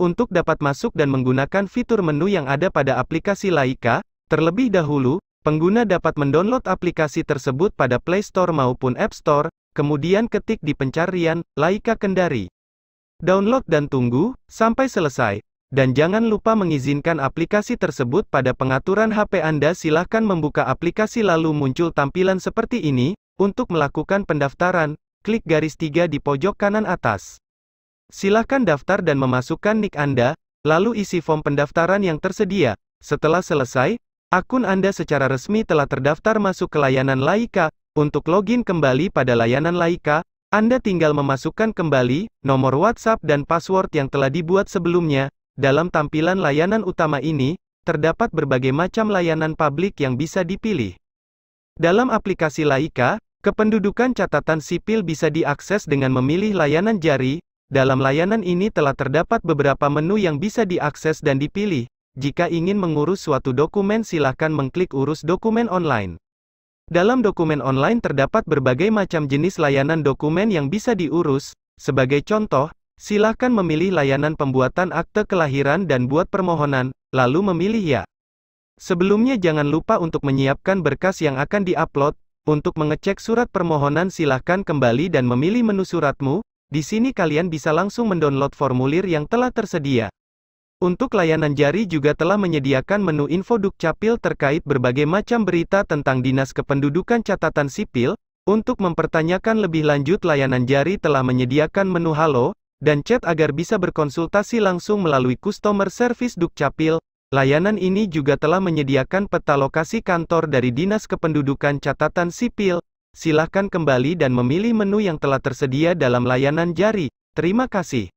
untuk dapat masuk dan menggunakan fitur menu yang ada pada aplikasi Laika, terlebih dahulu, pengguna dapat mendownload aplikasi tersebut pada Play Store maupun App Store, kemudian ketik di pencarian, Laika Kendari. Download dan tunggu, sampai selesai. Dan jangan lupa mengizinkan aplikasi tersebut pada pengaturan HP Anda silahkan membuka aplikasi lalu muncul tampilan seperti ini, untuk melakukan pendaftaran, klik garis tiga di pojok kanan atas. Silahkan daftar dan memasukkan nick Anda, lalu isi form pendaftaran yang tersedia. Setelah selesai, akun Anda secara resmi telah terdaftar masuk ke layanan Laika. Untuk login kembali pada layanan Laika, Anda tinggal memasukkan kembali nomor WhatsApp dan password yang telah dibuat sebelumnya. Dalam tampilan layanan utama ini, terdapat berbagai macam layanan publik yang bisa dipilih. Dalam aplikasi Laika, kependudukan catatan sipil bisa diakses dengan memilih layanan jari, dalam layanan ini telah terdapat beberapa menu yang bisa diakses dan dipilih. Jika ingin mengurus suatu dokumen silahkan mengklik urus dokumen online. Dalam dokumen online terdapat berbagai macam jenis layanan dokumen yang bisa diurus. Sebagai contoh, silahkan memilih layanan pembuatan akte kelahiran dan buat permohonan, lalu memilih ya. Sebelumnya jangan lupa untuk menyiapkan berkas yang akan diupload. Untuk mengecek surat permohonan silahkan kembali dan memilih menu suratmu, di sini kalian bisa langsung mendownload formulir yang telah tersedia. Untuk layanan jari juga telah menyediakan menu info Dukcapil terkait berbagai macam berita tentang Dinas Kependudukan Catatan Sipil, untuk mempertanyakan lebih lanjut layanan jari telah menyediakan menu halo, dan chat agar bisa berkonsultasi langsung melalui customer service Dukcapil, layanan ini juga telah menyediakan peta lokasi kantor dari Dinas Kependudukan Catatan Sipil, Silakan kembali dan memilih menu yang telah tersedia dalam layanan jari. Terima kasih.